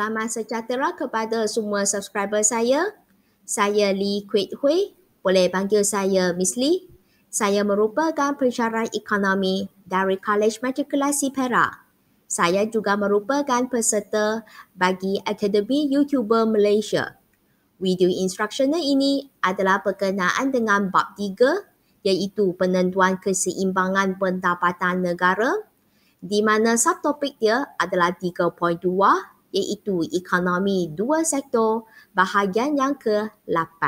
selamat sejahtera kepada semua subscriber saya. Saya Lee Kuit Hui, boleh panggil saya Miss Lee. Saya merupakan pencerah ekonomi dari College Matrikulasi Perak. Saya juga merupakan peserta bagi Akademi YouTuber Malaysia. Video instructional ini adalah berkenaan dengan bab 3 iaitu penentuan keseimbangan pendapatan negara di mana subtopik dia adalah 3.2 iaitu ekonomi dua sektor bahagian yang ke-8.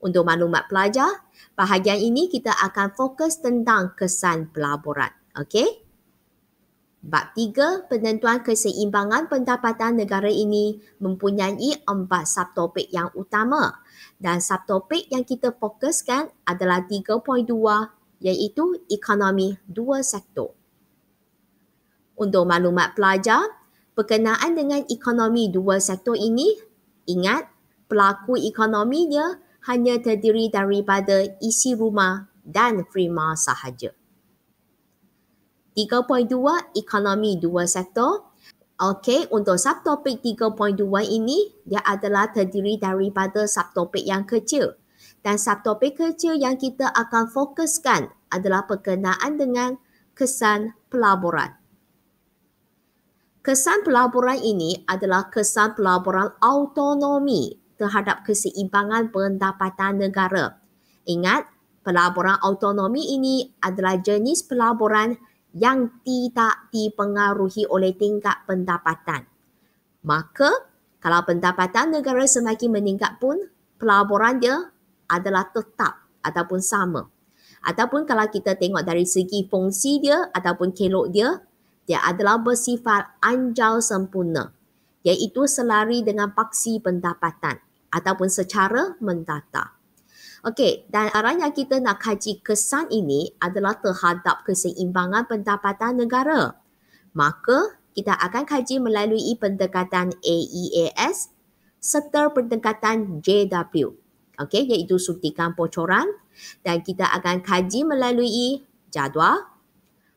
Untuk maklumat pelajar, bahagian ini kita akan fokus tentang kesan pelaburan. Okey? Bab tiga, penentuan keseimbangan pendapatan negara ini mempunyai empat subtopik yang utama. Dan subtopik yang kita fokuskan adalah 3.2 iaitu ekonomi dua sektor. Untuk maklumat pelajar, berkenaan dengan ekonomi dua sektor ini, ingat pelaku ekonominya hanya terdiri daripada isi rumah dan prima sahaja. 3.2 ekonomi dua sektor. Okey, untuk subtopik 3.2 ini, dia adalah terdiri daripada subtopik yang kecil. Dan subtopik kecil yang kita akan fokuskan adalah berkenaan dengan kesan pelaburan. Kesan pelaburan ini adalah kesan pelaburan autonomi terhadap keseimbangan pendapatan negara. Ingat, pelaburan autonomi ini adalah jenis pelaburan yang tidak dipengaruhi oleh tingkat pendapatan. Maka, kalau pendapatan negara semakin meningkat pun, pelaburan dia adalah tetap ataupun sama. Ataupun kalau kita tengok dari segi fungsi dia ataupun kelok dia, dia adalah bersifat anjal sempurna iaitu selari dengan paksi pendapatan ataupun secara mendata. Okey, dan arah yang kita nak kaji kesan ini adalah terhadap keseimbangan pendapatan negara. Maka, kita akan kaji melalui pendekatan AEAS serta pendekatan JW. Okey, iaitu suntikan bocoran dan kita akan kaji melalui jadual,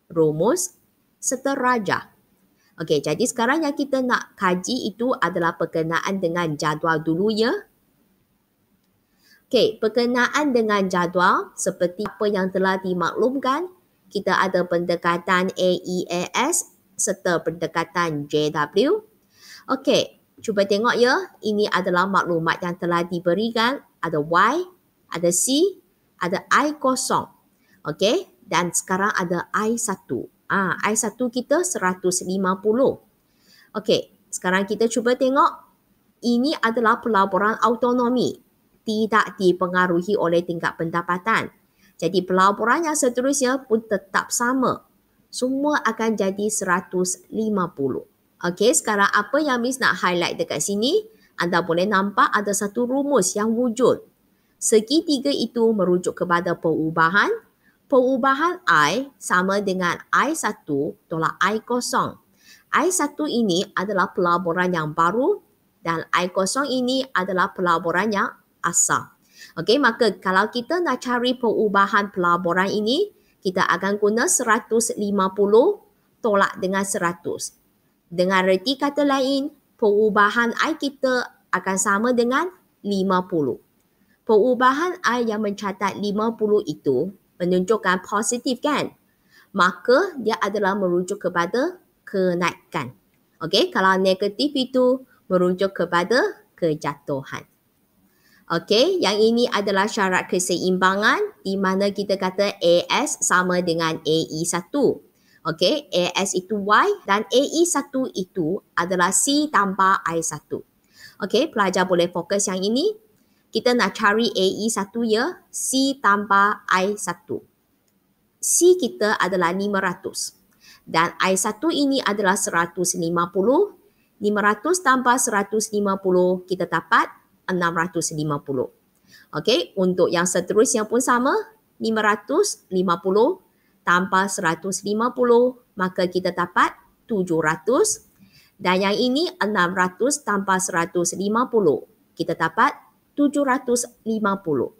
rumus serta raja. Okey, jadi sekarang yang kita nak kaji itu adalah perkenaan dengan jadual dulu ya. Okey, perkenaan dengan jadual seperti apa yang telah dimaklumkan, kita ada pendekatan AEAS serta pendekatan JW. Okey, cuba tengok ya. Ini adalah maklumat yang telah diberikan. Ada Y, ada C, ada I kosong. Okey, dan sekarang ada I satu. Ah, I1 kita 150. Okey, sekarang kita cuba tengok ini adalah pelaburan autonomi. Tidak dipengaruhi oleh tingkat pendapatan. Jadi pelaburan yang seterusnya pun tetap sama. Semua akan jadi 150. Okey, sekarang apa yang Miss nak highlight dekat sini? Anda boleh nampak ada satu rumus yang wujud. Segitiga itu merujuk kepada perubahan perubahan I sama dengan I1 tolak I0. I1 ini adalah pelaburan yang baru dan I0 ini adalah pelaburan yang asal. Okey, maka kalau kita nak cari perubahan pelaburan ini, kita akan guna 150 tolak dengan 100. Dengan reti kata lain, perubahan I kita akan sama dengan 50. Perubahan I yang mencatat 50 itu Menunjukkan positif kan? Maka dia adalah merujuk kepada kenaikan. Okey, kalau negatif itu merujuk kepada kejatuhan. Okey, yang ini adalah syarat keseimbangan di mana kita kata AS sama dengan AE1. Okey, AS itu Y dan AE1 itu adalah C tambah I1. Okey, pelajar boleh fokus yang ini kita nak cari AE satu ya, C tambah I satu. C kita adalah 500 dan I satu ini adalah 150. 500 tambah 150 kita dapat 650. Okey, untuk yang seterusnya pun sama, 550 tambah 150 maka kita dapat 700. Dan yang ini 600 tanpa 150. Kita dapat 750.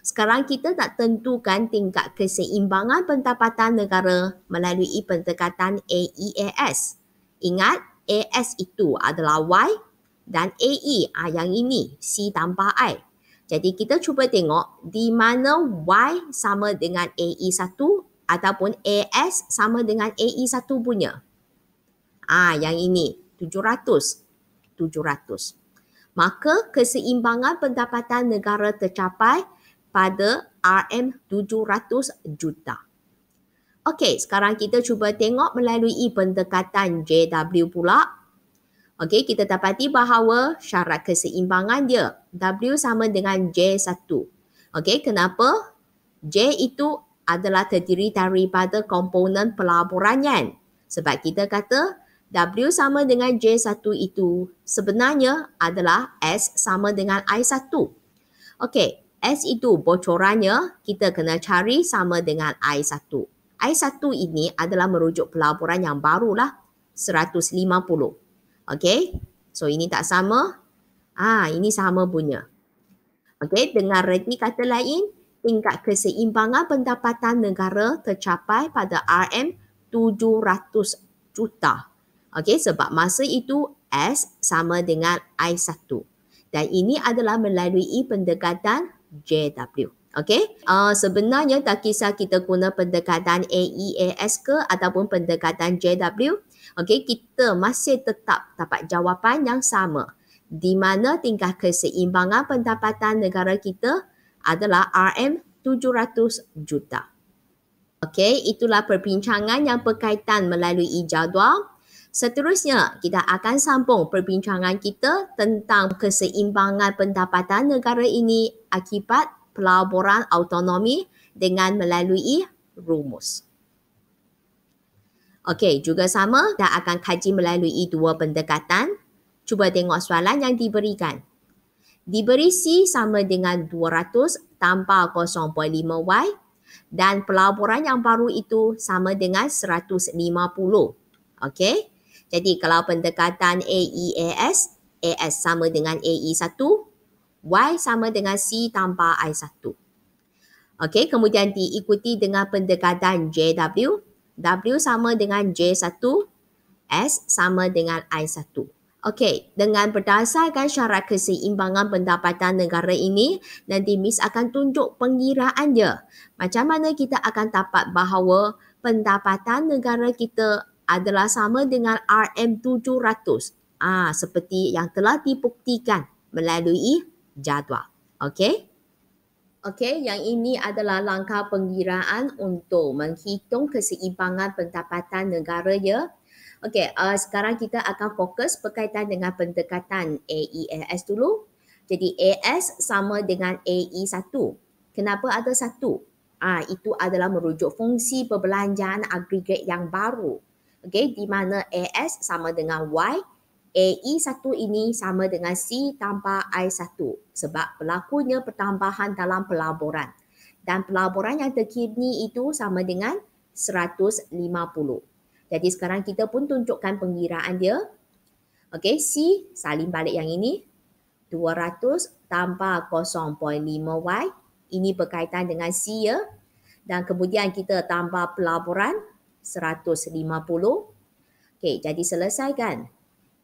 Sekarang kita nak tentukan tingkat keseimbangan pendapatan negara melalui pendekatan AEAS. Ingat, AS e itu adalah Y dan AE ah, yang ini, C tambah I. Jadi kita cuba tengok di mana Y sama dengan AE1 ataupun AS sama dengan AE1 punya. Ah, yang ini 700 maka keseimbangan pendapatan negara tercapai pada RM700 juta. Okey, sekarang kita cuba tengok melalui pendekatan JW pula. Okey, kita dapati bahawa syarat keseimbangan dia W sama dengan J1. Okey, kenapa? J itu adalah terdiri daripada komponen pelaburan yang Sebab kita kata W sama dengan J1 itu sebenarnya adalah S sama dengan I1. Okey, S itu bocorannya kita kena cari sama dengan I1. I1 ini adalah merujuk pelaburan yang barulah 150. Okey, so ini tak sama. Ah, ini sama punya. Okey, dengan reti kata lain, tingkat keseimbangan pendapatan negara tercapai pada RM700 juta. Okey, sebab masa itu S sama dengan I1. Dan ini adalah melalui pendekatan JW. Okey, uh, sebenarnya tak kisah kita guna pendekatan AEAS ke ataupun pendekatan JW. Okey, kita masih tetap dapat jawapan yang sama. Di mana tingkah keseimbangan pendapatan negara kita adalah RM700 juta. Okey, itulah perbincangan yang berkaitan melalui jadual. Seterusnya, kita akan sambung perbincangan kita tentang keseimbangan pendapatan negara ini akibat pelaburan autonomi dengan melalui rumus. Okey, juga sama, kita akan kaji melalui dua pendekatan. Cuba tengok soalan yang diberikan. Diberi C sama dengan 200 tambah 0.5Y dan pelaburan yang baru itu sama dengan 150. Okey. Jadi kalau pendekatan AEAS, AS sama dengan AE1, Y sama dengan C tambah I1. Okey, kemudian diikuti dengan pendekatan JW, W sama dengan J1, S sama dengan I1. Okey, dengan berdasarkan syarat keseimbangan pendapatan negara ini, nanti Miss akan tunjuk pengiraan dia. Macam mana kita akan dapat bahawa pendapatan negara kita adalah sama dengan RM700 ah seperti yang telah dibuktikan melalui jadual. Okey? Okey, yang ini adalah langkah pengiraan untuk menghitung keseimbangan pendapatan negara ya. Okey, uh, sekarang kita akan fokus berkaitan dengan pendekatan AES dulu. Jadi AS e sama dengan AE1. Kenapa ada satu? Ah, itu adalah merujuk fungsi perbelanjaan agregat yang baru okay, di mana AS sama dengan Y, AE satu ini sama dengan C tambah I satu sebab pelakunya pertambahan dalam pelaburan. Dan pelaburan yang terkini itu sama dengan 150. Jadi sekarang kita pun tunjukkan pengiraan dia. Okey, C salin balik yang ini. 200 tambah 0.5Y. Ini berkaitan dengan C ya. Dan kemudian kita tambah pelaburan 150 150. Okey, jadi selesaikan.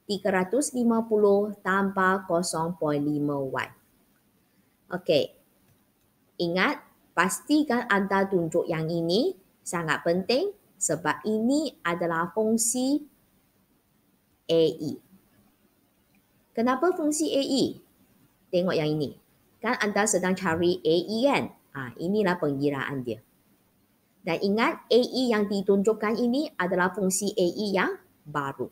350 tambah 0.5 watt. Okey. Ingat, pastikan anda tunjuk yang ini sangat penting sebab ini adalah fungsi AE. Kenapa fungsi AE? Tengok yang ini. Kan anda sedang cari AE kan? Ha, inilah pengiraan dia. Dan ingat AE yang ditunjukkan ini adalah fungsi AE yang baru.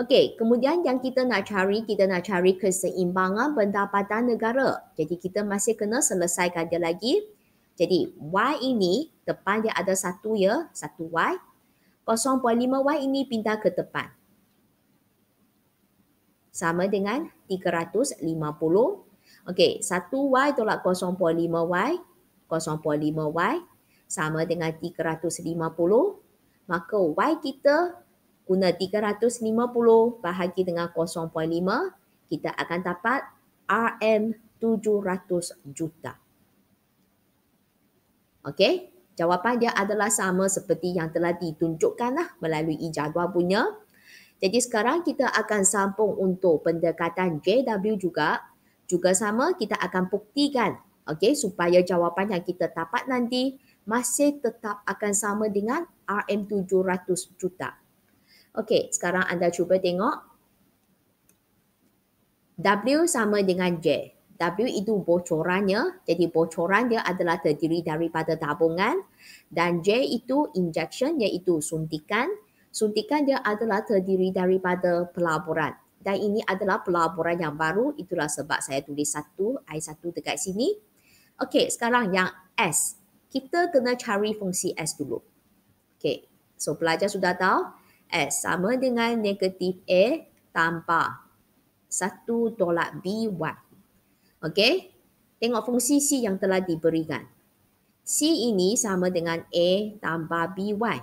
Okey, kemudian yang kita nak cari, kita nak cari keseimbangan pendapatan negara. Jadi kita masih kena selesaikan dia lagi. Jadi Y ini, depan dia ada satu ya, satu Y. 0.5Y ini pindah ke depan. Sama dengan 350. Okey, satu y tolak 0.5Y, 0.5Y, sama dengan 350. Maka Y kita guna 350 bahagi dengan 0.5, kita akan dapat RM 700 juta. Okey, jawapan dia adalah sama seperti yang telah ditunjukkanlah melalui jadual punya. Jadi sekarang kita akan sambung untuk pendekatan JW juga. Juga sama kita akan buktikan okey supaya jawapan yang kita dapat nanti masih tetap akan sama dengan RM700 juta. Okey, sekarang anda cuba tengok. W sama dengan J. W itu bocorannya. Jadi bocoran dia adalah terdiri daripada tabungan. Dan J itu injection iaitu suntikan. Suntikan dia adalah terdiri daripada pelaburan. Dan ini adalah pelaburan yang baru. Itulah sebab saya tulis satu, I satu dekat sini. Okey, sekarang yang S kita kena cari fungsi S dulu. Okay, so pelajar sudah tahu S sama dengan negatif A tambah 1 tolak B1. Okay, tengok fungsi C yang telah diberikan. C ini sama dengan A tambah B1.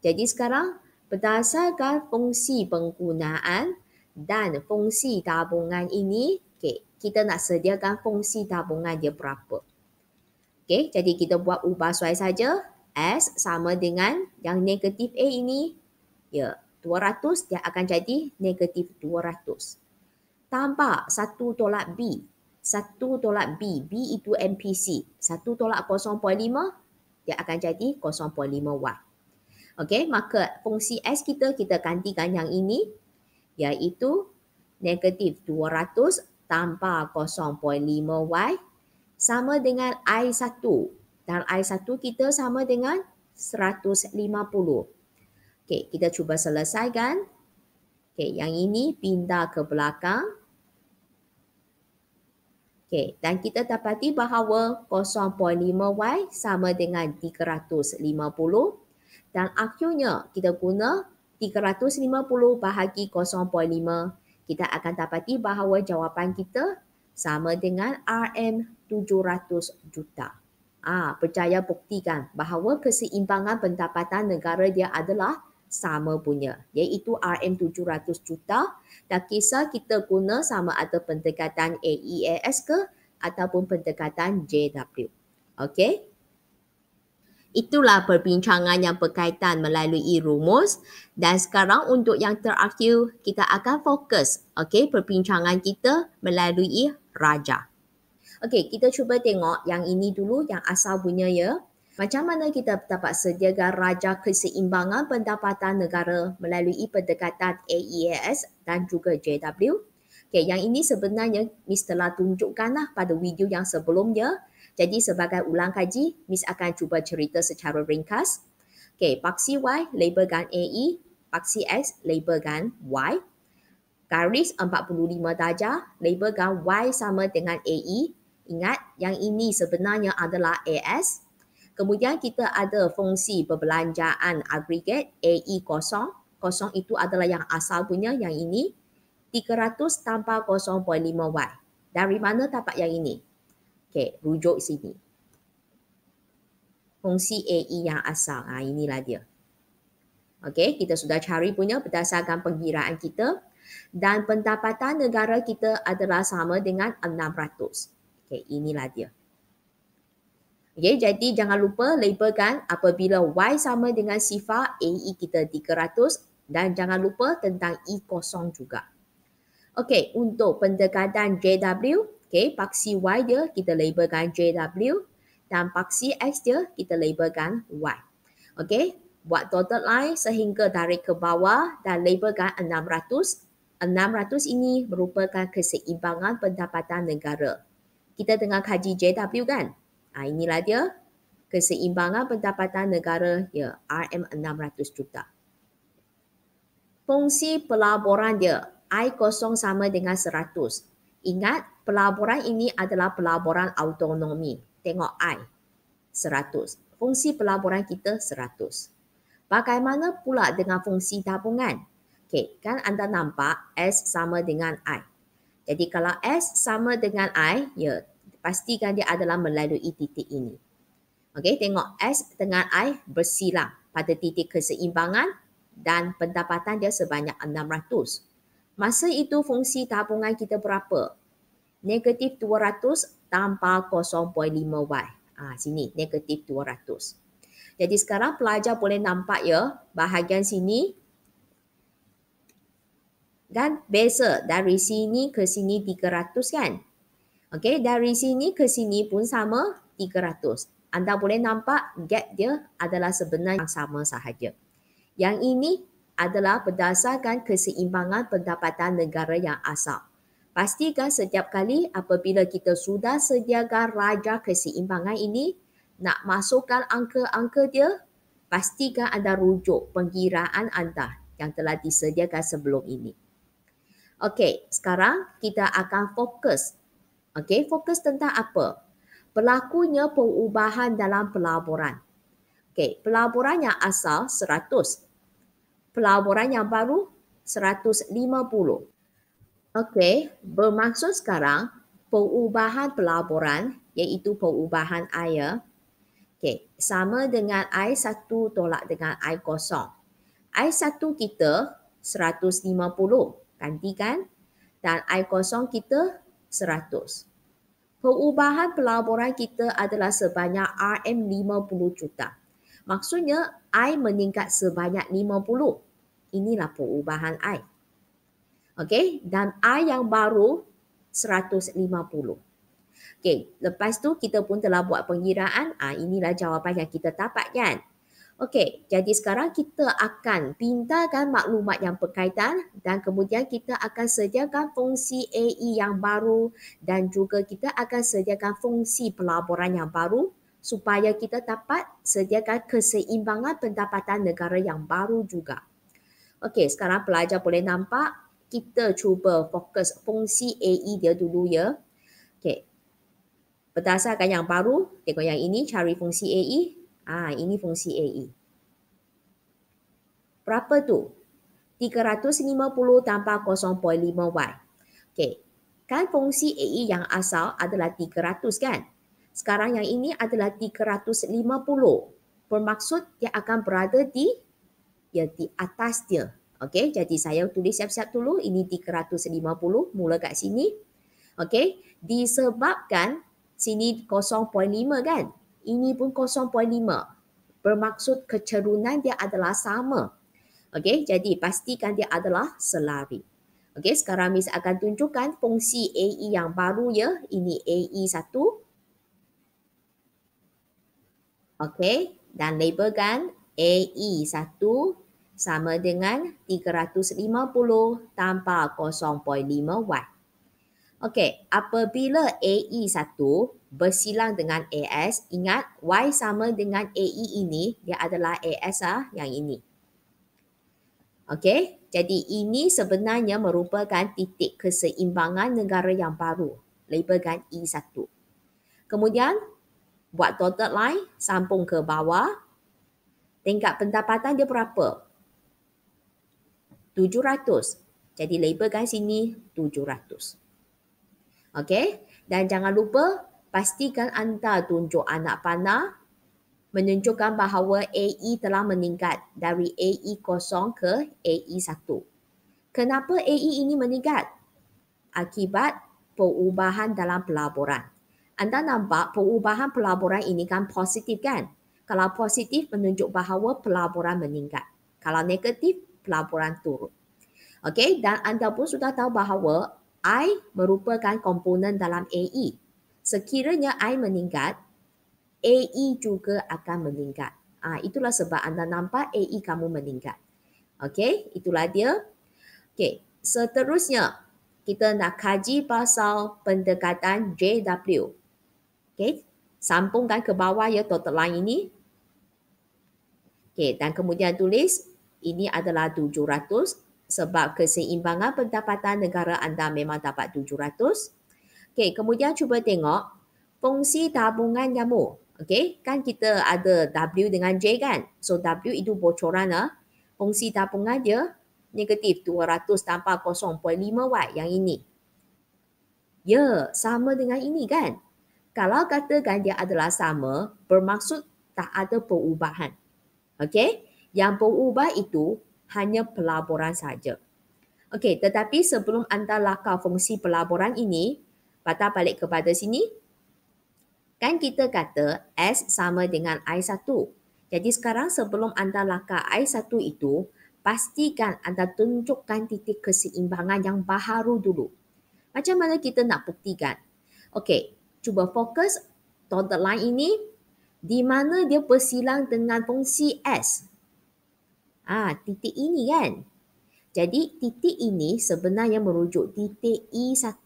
Jadi sekarang berdasarkan fungsi penggunaan dan fungsi tabungan ini, okay, kita nak sediakan fungsi tabungan dia berapa. Okay, jadi kita buat ubah suai saja. S sama dengan yang negatif A ini. Ya, 200 dia akan jadi negatif 200. Tambah 1 tolak B. 1 tolak B. B itu MPC. 1 tolak 0.5 dia akan jadi 0.5 y. Okay, maka fungsi S kita kita gantikan yang ini. Iaitu negatif 200 tambah 0.5 Y sama dengan I1. Dan I1 kita sama dengan 150. Okey, kita cuba selesaikan. Okey, yang ini pindah ke belakang. Okey, dan kita dapati bahawa 0.5Y sama dengan 350. Dan akhirnya kita guna 350 bahagi 0.5. Kita akan dapati bahawa jawapan kita sama dengan RM700 juta. Ah, percaya buktikan bahawa keseimbangan pendapatan negara dia adalah sama punya iaitu RM700 juta dan kisah kita guna sama ada pendekatan AEAS ke ataupun pendekatan JW. Okey? Itulah perbincangan yang berkaitan melalui rumus dan sekarang untuk yang terakhir kita akan fokus okey perbincangan kita melalui raja. Okey, kita cuba tengok yang ini dulu yang asal punya ya. Macam mana kita dapat sediakan raja keseimbangan pendapatan negara melalui pendekatan AES dan juga JW? Okey, yang ini sebenarnya Mr. telah tunjukkanlah pada video yang sebelumnya. Jadi sebagai ulang kaji, Miss akan cuba cerita secara ringkas. Okay, paksi Y, label gun AE. Paksi X, label gun Y. Garis 45 darjah, label gun Y sama dengan AE. Ingat, yang ini sebenarnya adalah AS. Kemudian kita ada fungsi perbelanjaan aggregate AE kosong. Kosong itu adalah yang asal punya, yang ini. 300 tanpa 0.5Y. Dari mana dapat yang ini? Okay, rujuk sini. Fungsi AE yang asal. Ha, inilah dia. Okay, kita sudah cari punya berdasarkan pengiraan kita. Dan pendapatan negara kita adalah sama dengan 600. Okay, inilah dia. Okay, jadi jangan lupa labelkan apabila Y sama dengan sifar AE kita 300 dan jangan lupa tentang E kosong juga. Okey, untuk pendekatan JW, Okay, paksi Y dia kita labelkan JW dan paksi X dia kita labelkan Y. Okay, buat dotted line sehingga dari ke bawah dan labelkan 600. 600 ini merupakan keseimbangan pendapatan negara. Kita tengah kaji JW kan? Ha, inilah dia keseimbangan pendapatan negara ya RM600 juta. Fungsi pelaburan dia I kosong sama dengan 100. Ingat, pelaburan ini adalah pelaburan autonomi. Tengok I, 100. Fungsi pelaburan kita, 100. Bagaimana pula dengan fungsi tabungan? Okay, kan anda nampak S sama dengan I. Jadi kalau S sama dengan I, ya pastikan dia adalah melalui titik ini. Okay tengok S dengan I bersilang pada titik keseimbangan dan pendapatan dia sebanyak 600. Masa itu fungsi tabungan kita berapa? Negatif 200 tambah 0.5Y. Ha, sini, negatif 200. Jadi sekarang pelajar boleh nampak ya, bahagian sini. Kan, beza dari sini ke sini 300 kan? Okey, dari sini ke sini pun sama 300. Anda boleh nampak gap dia adalah sebenarnya sama sahaja. Yang ini adalah berdasarkan keseimbangan pendapatan negara yang asal. Pastikan setiap kali apabila kita sudah sediakan raja keseimbangan ini, nak masukkan angka-angka dia, pastikan anda rujuk pengiraan anda yang telah disediakan sebelum ini. Okey, sekarang kita akan fokus. Okey, fokus tentang apa? Pelakunya perubahan dalam pelaburan. Okey, pelaburan yang asal pelaburan yang baru 150. Okey, bermaksud sekarang perubahan pelaburan iaitu perubahan air Okey, sama dengan I satu tolak dengan I kosong. I satu kita 150 gantikan dan I kosong kita 100. Perubahan pelaburan kita adalah sebanyak RM50 juta. Maksudnya, I meningkat sebanyak 50. Inilah perubahan I. Okay, dan I yang baru 150. Okay, lepas tu kita pun telah buat pengiraan. Ah, inilah jawapan yang kita dapat kan? Okay, jadi sekarang kita akan pindahkan maklumat yang berkaitan dan kemudian kita akan sediakan fungsi AE yang baru dan juga kita akan sediakan fungsi pelaburan yang baru supaya kita dapat sediakan keseimbangan pendapatan negara yang baru juga. Okey, sekarang pelajar boleh nampak kita cuba fokus fungsi AE dia dulu ya. Okey. Berdasarkan yang baru, tengok yang ini cari fungsi AE. Ah, ha, ini fungsi AE. Berapa tu? 350 tambah 0.5y. Okey. Kan fungsi AE yang asal adalah 300 kan? Sekarang yang ini adalah 350. Bermaksud dia akan berada di ya di atas dia. Okey, jadi saya tulis siap-siap dulu. Ini 350 mula kat sini. Okey, disebabkan sini 0.5 kan? Ini pun 0.5. Bermaksud kecerunan dia adalah sama. Okey, jadi pastikan dia adalah selari. Okey, sekarang Miss akan tunjukkan fungsi AE yang baru ya. Ini AE Okey, dan labelkan AE1 sama dengan 350 tambah 0.5 watt. Okey, apabila AE1 bersilang dengan AS, ingat Y sama dengan AE ini, dia adalah AS ah, yang ini. Okey, jadi ini sebenarnya merupakan titik keseimbangan negara yang baru. Labelkan E1. Kemudian buat dotted line sambung ke bawah. Tingkat pendapatan dia berapa? 700. Jadi labelkan sini 700. Okey. Dan jangan lupa pastikan anda tunjuk anak panah menunjukkan bahawa AE telah meningkat dari AE0 ke AE1. Kenapa AE ini meningkat? Akibat perubahan dalam pelaburan anda nampak perubahan pelaburan ini kan positif kan? Kalau positif menunjuk bahawa pelaburan meningkat. Kalau negatif, pelaburan turun. Okey, dan anda pun sudah tahu bahawa I merupakan komponen dalam AE. Sekiranya I meningkat, AE juga akan meningkat. Ah, itulah sebab anda nampak AE kamu meningkat. Okey, itulah dia. Okey, seterusnya kita nak kaji pasal pendekatan JW. Okay. Sambungkan ke bawah ya total line ini. Okay. Dan kemudian tulis ini adalah tujuh ratus sebab keseimbangan pendapatan negara anda memang dapat tujuh ratus. Okay. Kemudian cuba tengok fungsi tabungan kamu. Okay. Kan kita ada W dengan J kan. So W itu bocoran. lah. Fungsi tabungan dia negatif dua ratus kosong poin lima watt yang ini. Ya, sama dengan ini kan kalau katakan dia adalah sama, bermaksud tak ada perubahan. Okey? Yang berubah itu hanya pelaburan saja. Okey, tetapi sebelum anda lakar fungsi pelaburan ini, patah balik kepada sini. Kan kita kata S sama dengan I1. Jadi sekarang sebelum anda lakar I1 itu, pastikan anda tunjukkan titik keseimbangan yang baharu dulu. Macam mana kita nak buktikan? Okey, cuba fokus dotted line ini di mana dia bersilang dengan fungsi S. Ah, titik ini kan. Jadi titik ini sebenarnya merujuk titik E1.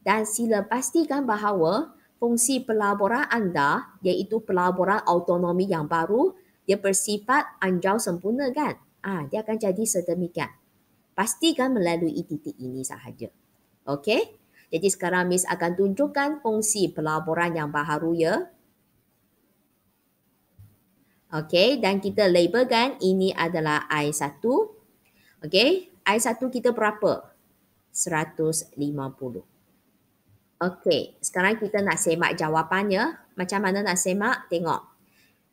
Dan sila pastikan bahawa fungsi pelaburan anda iaitu pelaburan autonomi yang baru dia bersifat anjau sempurna kan. Ah, dia akan jadi sedemikian. Pastikan melalui titik ini sahaja. Okey? Jadi sekarang Miss akan tunjukkan fungsi pelaburan yang baharu ya. Okey, dan kita labelkan ini adalah I1. Okey, I1 kita berapa? 150. Okey, sekarang kita nak semak jawapannya. Macam mana nak semak? Tengok.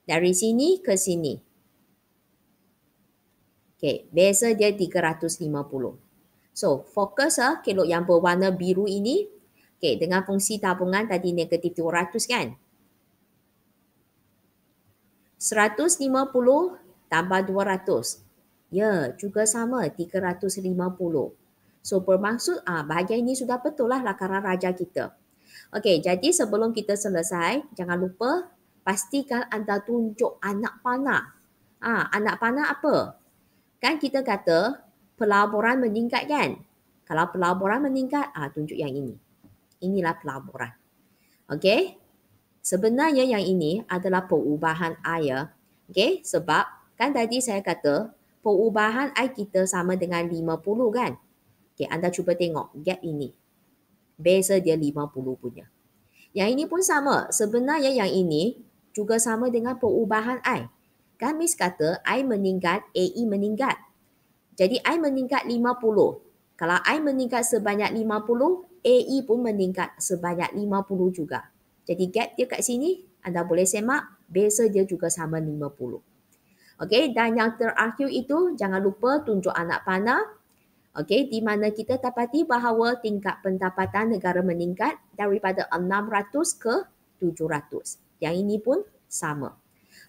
Dari sini ke sini. Okey, biasa dia 350. 350. So fokus ah kelok yang berwarna biru ini. Okay, dengan fungsi tabungan tadi negatif 200 kan? 150 tambah 200. Ya, yeah, juga sama 350. So bermaksud ah bahagian ini sudah betul lah lakaran raja kita. Okay, jadi sebelum kita selesai, jangan lupa pastikan anda tunjuk anak panah. Ah, anak panah apa? Kan kita kata pelaburan meningkat kan? Kalau pelaburan meningkat, ah tunjuk yang ini. Inilah pelaburan. Okey? Sebenarnya yang ini adalah perubahan air. Okey? Sebab kan tadi saya kata perubahan i kita sama dengan 50 kan? Okey, anda cuba tengok gap ini. Beza dia 50 punya. Yang ini pun sama. Sebenarnya yang ini juga sama dengan perubahan i. Kan Miss kata i meningkat, AE meningkat. Jadi I meningkat 50. Kalau I meningkat sebanyak 50, AE pun meningkat sebanyak 50 juga. Jadi gap dia kat sini, anda boleh semak, biasa dia juga sama 50. Okey, dan yang terakhir itu, jangan lupa tunjuk anak panah. Okey, di mana kita dapati bahawa tingkat pendapatan negara meningkat daripada 600 ke 700. Yang ini pun sama.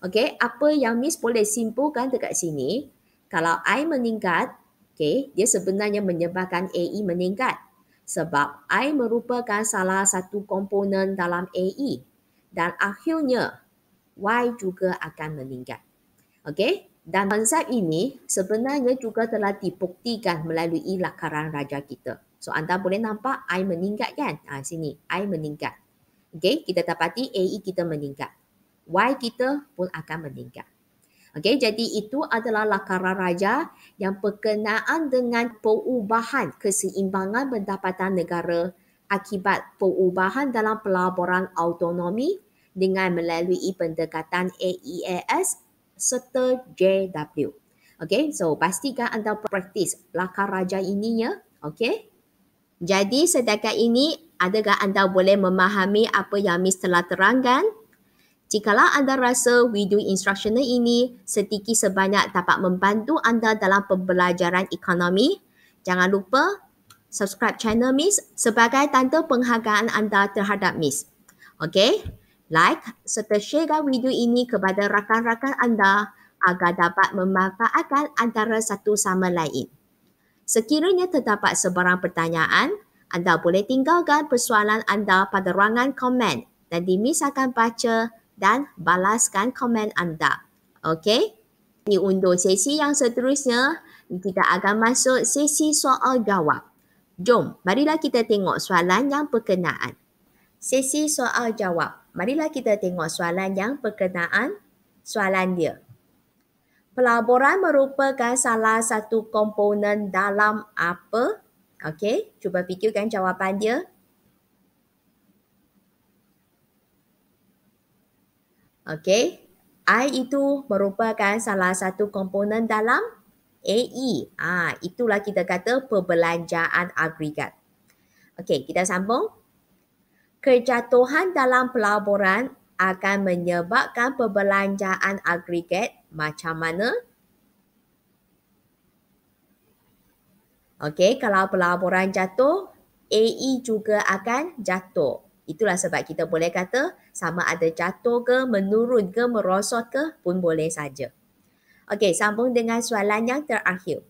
Okey, apa yang Miss boleh simpulkan dekat sini, kalau I meningkat, okay, dia sebenarnya menyebabkan AE meningkat. Sebab I merupakan salah satu komponen dalam AE. Dan akhirnya, Y juga akan meningkat. Okay? Dan konsep ini sebenarnya juga telah dibuktikan melalui lakaran raja kita. So anda boleh nampak I meningkat kan? Ha, sini, I meningkat. Okay? Kita dapati AE kita meningkat. Y kita pun akan meningkat. Okey, jadi itu adalah lakaran raja yang berkenaan dengan perubahan keseimbangan pendapatan negara akibat perubahan dalam pelaburan autonomi dengan melalui pendekatan AEAS serta JW. Okey, so pastikan anda praktis lakar raja ini ya. Okey. Jadi setakat ini adakah anda boleh memahami apa yang Miss telah terangkan? Jikalau anda rasa video instructional ini setiki sebanyak dapat membantu anda dalam pembelajaran ekonomi, jangan lupa subscribe channel Miss sebagai tanda penghargaan anda terhadap Miss. Okay, like serta sharekan video ini kepada rakan-rakan anda agar dapat memanfaatkan antara satu sama lain. Sekiranya terdapat sebarang pertanyaan, anda boleh tinggalkan persoalan anda pada ruangan komen dan Miss akan baca dan balaskan komen anda. Okey? Ini untuk sesi yang seterusnya, kita akan masuk sesi soal jawab. Jom, marilah kita tengok soalan yang berkenaan. Sesi soal jawab. Marilah kita tengok soalan yang berkenaan. Soalan dia. Pelaburan merupakan salah satu komponen dalam apa? Okey, cuba fikirkan jawapan dia. Okey, I itu merupakan salah satu komponen dalam AE. Ah, ha, itulah kita kata perbelanjaan agregat. Okey, kita sambung. Kejatuhan dalam pelaburan akan menyebabkan perbelanjaan agregat macam mana? Okey, kalau pelaburan jatuh, AE juga akan jatuh. Itulah sebab kita boleh kata sama ada jatuh ke, menurun ke, merosot ke pun boleh saja. Okey, sambung dengan soalan yang terakhir.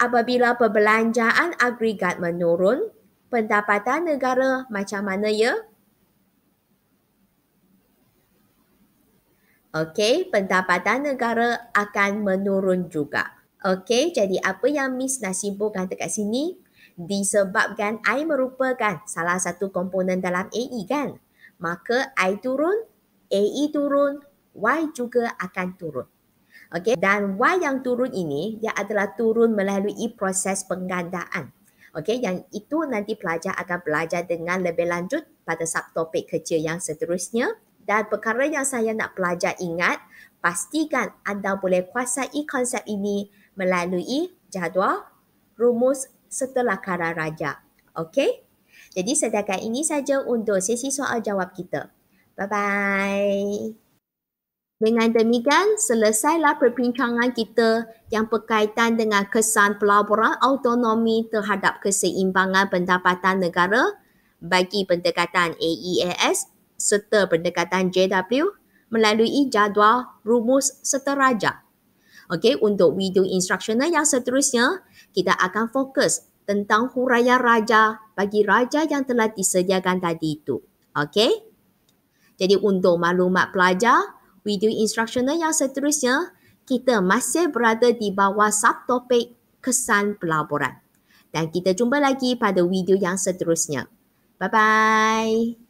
Apabila perbelanjaan agregat menurun, pendapatan negara macam mana ya? Okey, pendapatan negara akan menurun juga. Okey, jadi apa yang Miss nak simpulkan dekat sini? disebabkan air merupakan salah satu komponen dalam AE kan? Maka I turun, AE turun, Y juga akan turun. Okay, dan Y yang turun ini dia adalah turun melalui proses penggandaan. Okay, yang itu nanti pelajar akan belajar dengan lebih lanjut pada subtopik kecil yang seterusnya. Dan perkara yang saya nak pelajar ingat, pastikan anda boleh kuasai konsep ini melalui jadual rumus setelah Kara rajak. Okey? Jadi setakat ini saja untuk sesi soal jawab kita. Bye-bye. Dengan demikian, selesailah perbincangan kita yang berkaitan dengan kesan pelaburan autonomi terhadap keseimbangan pendapatan negara bagi pendekatan AEAS serta pendekatan JW melalui jadual rumus seterajak. Okey, untuk video instructional yang seterusnya, kita akan fokus tentang huraian raja bagi raja yang telah disediakan tadi itu. Okey? Jadi untuk maklumat pelajar, video instructional yang seterusnya, kita masih berada di bawah subtopik kesan pelaburan. Dan kita jumpa lagi pada video yang seterusnya. Bye-bye.